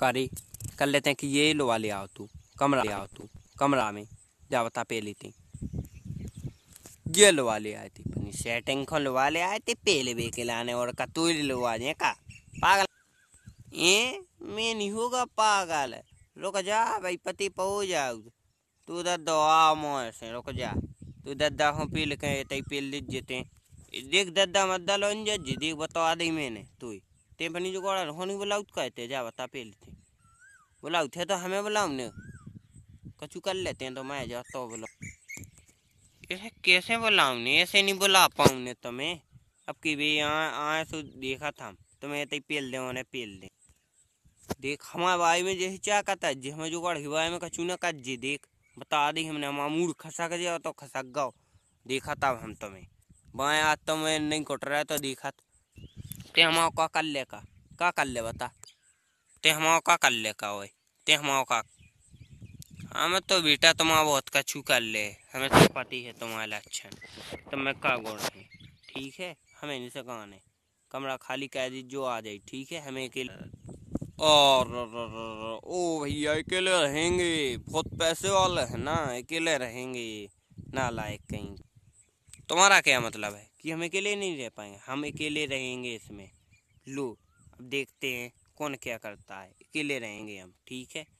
कार्य कर लेते हैं कि ये लो ले आओ तू कमरा ले आओ तू कमरा में जा बता पे लेते ये लो ले आए थे अपनी सेटिंग खो लो ले आए थे पहले बे के लाने और का तू लो आ जाए का पागल ए मैं नहीं होगा पागल रुक जा भाई पति पहु जाओ तू दर तो दवा मोर से रुक जा तू दद्दा हूँ पी लिखे ते पी लिख जेते देख दद्दा मद्दा लो जा जी देख बता दी मैंने तू ते बनी जो गोड़ा होनी बोला उत कहते जा बता पी लिखे बोला उठे तो हमें बोला ने कचू कर लेते हैं तो मैं जाता तो हूँ बोला ऐसे कैसे बोला उन्हें ऐसे नहीं बोला पाऊँ ने तुम्हें अब कि भी यहाँ आए तो देखा था तुम्हें तो पेल दे उन्हें पेल दे देख हमारे भाई में जैसे चाह का था जी हमें गढ़ भाई में कचू ना कर जी देख बता दी हमने मामूर खसक जाओ तो खसक गाओ देखा था हम तुम्हें बाएं आज तो मैं नहीं कुट रहा है तो देखा तो हमारा का कर ले का का कर ले बता ते का कर ले का ओए ते हमाओं का हमें तो बेटा तुम्हारा बहुत कछु कर ले हमें तो पति है तुम्हारा लक्षण तो मैं का गोड़ है ठीक है हमें नहीं से है कमरा खाली कह दी जो आ जाए ठीक है हमें अकेले और ओ भैया अकेले रहेंगे बहुत पैसे वाले हैं ना अकेले रहेंगे ना लायक कहीं तुम्हारा क्या मतलब है कि हम अकेले नहीं रह पाएंगे हम अकेले रहेंगे इसमें लो अब देखते हैं कौन क्या करता है अकेले रहेंगे हम ठीक है